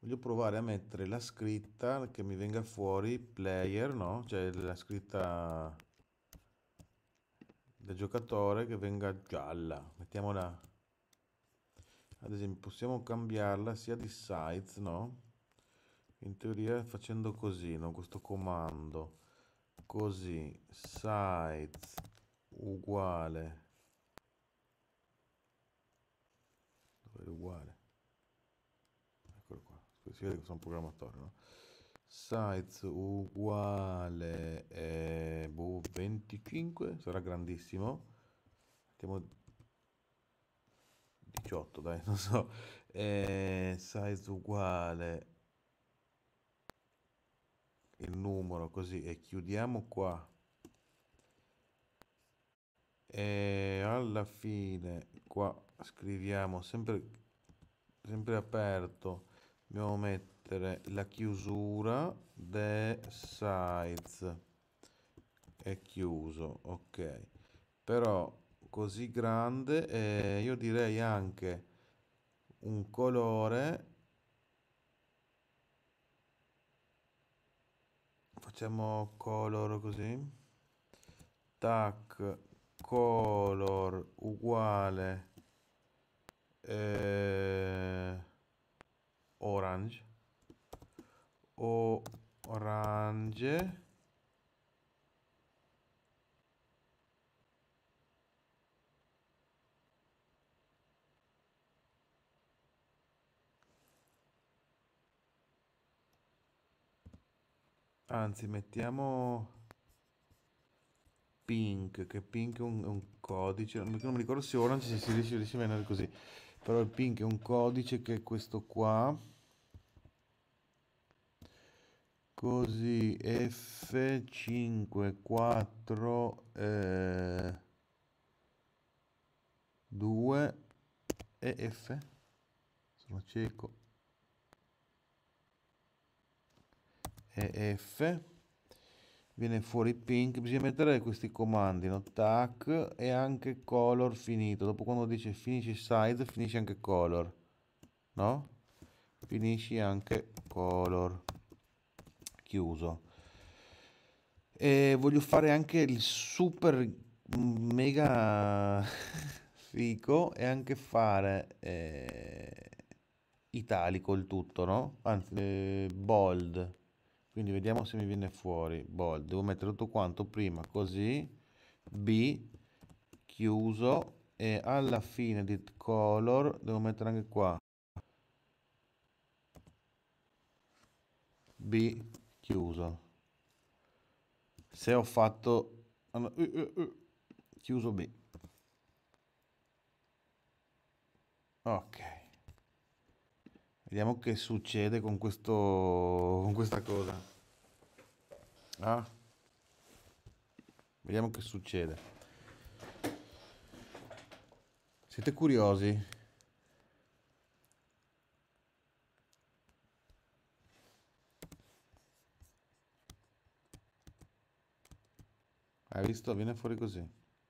voglio provare a mettere la scritta che mi venga fuori player no cioè la scritta del giocatore che venga gialla mettiamola ad esempio possiamo cambiarla sia di size no in teoria facendo così no? questo comando così size uguale si vede che sono programmatore, no? Size uguale eh, boh, 25, sarà grandissimo. Mettiamo 18, dai, non so. Eh, size uguale il numero così e chiudiamo qua e alla fine qua scriviamo sempre sempre aperto dobbiamo mettere la chiusura the size è chiuso ok però così grande e eh, io direi anche un colore facciamo color così tac color uguale eh, orange o orange anzi mettiamo pink che pink è un, un codice non mi ricordo se orange si riesce, riesce a così però il pink è un codice che è questo qua così f54 eh, 2 e f sono cieco e f viene fuori pink bisogna mettere questi comandi no? tac e anche color finito dopo quando dice finisci size finisci anche color no finisci anche color chiuso e voglio fare anche il super mega fico e anche fare eh, italico il tutto no anzi eh, bold quindi vediamo se mi viene fuori bold devo mettere tutto quanto prima così b chiuso e alla fine di color devo mettere anche qua b chiuso se ho fatto eh, eh, eh, chiuso b ok Vediamo che succede con questo con questa cosa. Ah. Vediamo che succede. Siete curiosi? Hai visto? Viene fuori così.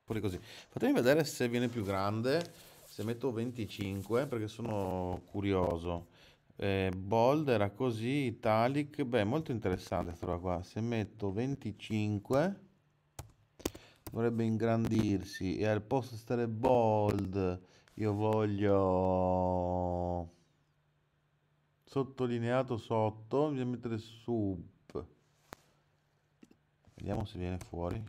Fuori così. Fatemi vedere se viene più grande. Se metto 25 perché sono curioso eh, bold era così italic beh molto interessante questa qua se metto 25 dovrebbe ingrandirsi e al posto di stare bold io voglio sottolineato sotto bisogna mettere sub vediamo se viene fuori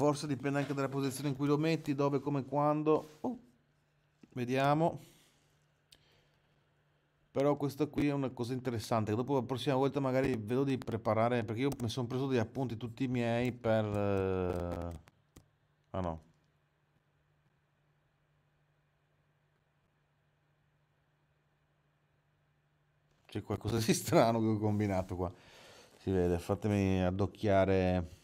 Forse dipende anche dalla posizione in cui lo metti, dove, come, quando. Oh, vediamo. Però questa qui è una cosa interessante. Dopo la prossima volta magari vedo di preparare, perché io mi sono preso degli appunti tutti i miei per... Eh, ah no, c'è qualcosa di strano che ho combinato qua si vede fatemi addocchiare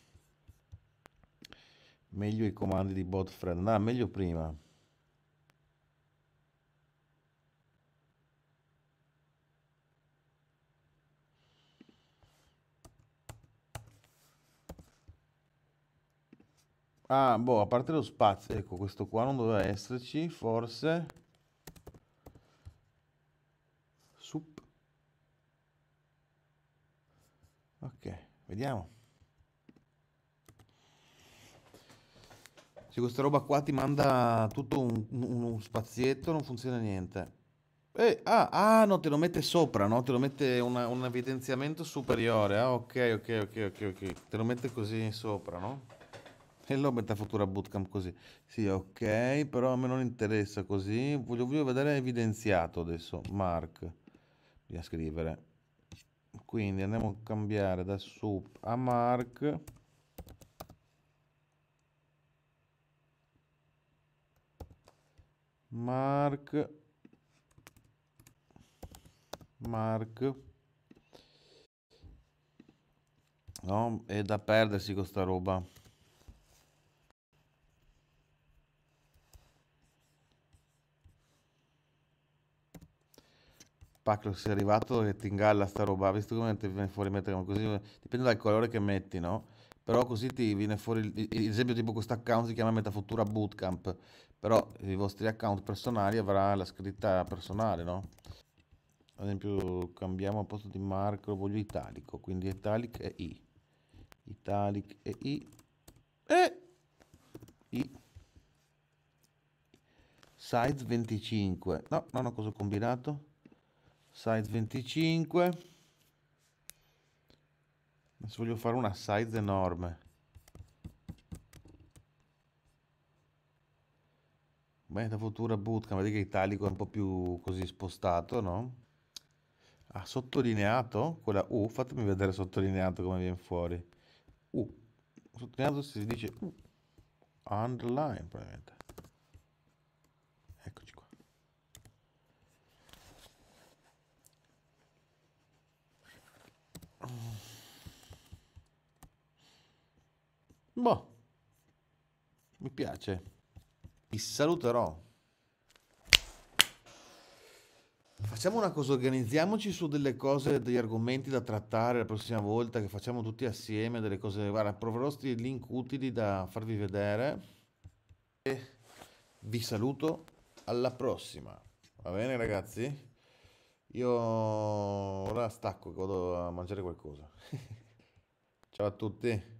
meglio i comandi di bot friend no meglio prima ah boh a parte lo spazio ecco questo qua non doveva esserci forse ok vediamo Cioè questa roba qua ti manda tutto un, un, un spazietto, non funziona niente. Eh, ah, ah, no, te lo mette sopra, no? Te lo mette una, un evidenziamento superiore. Ah, ok, ok, ok, ok, ok. Te lo mette così sopra, no? E lo mette a futura bootcamp così. Sì, ok, però a me non interessa così. Voglio, voglio vedere evidenziato adesso. Mark. Via scrivere. Quindi andiamo a cambiare da sub a Mark. mark mark no è da perdersi questa roba Paclo è arrivato e ti ingalla sta roba visto come ti viene fuori mettere così dipende dal colore che metti no però così ti viene fuori l'esempio tipo questo account si chiama Metafutura Bootcamp però i vostri account personali avrà la scritta personale no? ad esempio cambiamo a posto di marco voglio italico quindi italic e i italic e i e i size 25 no non ho cosa combinato size 25 Adesso voglio fare una size enorme. Beh, da futura bootcamp, vedi che italico è un po' più così spostato, no? Ha sottolineato? Quella U, fatemi vedere sottolineato come viene fuori. U. Sottolineato si dice U. Underline, probabilmente. Boh, mi piace. Vi saluterò. Facciamo una cosa, organizziamoci su delle cose, degli argomenti da trattare la prossima volta, che facciamo tutti assieme, delle cose... Guarda, proverò questi link utili da farvi vedere. E vi saluto, alla prossima. Va bene ragazzi? Io ora stacco, vado a mangiare qualcosa. Ciao a tutti.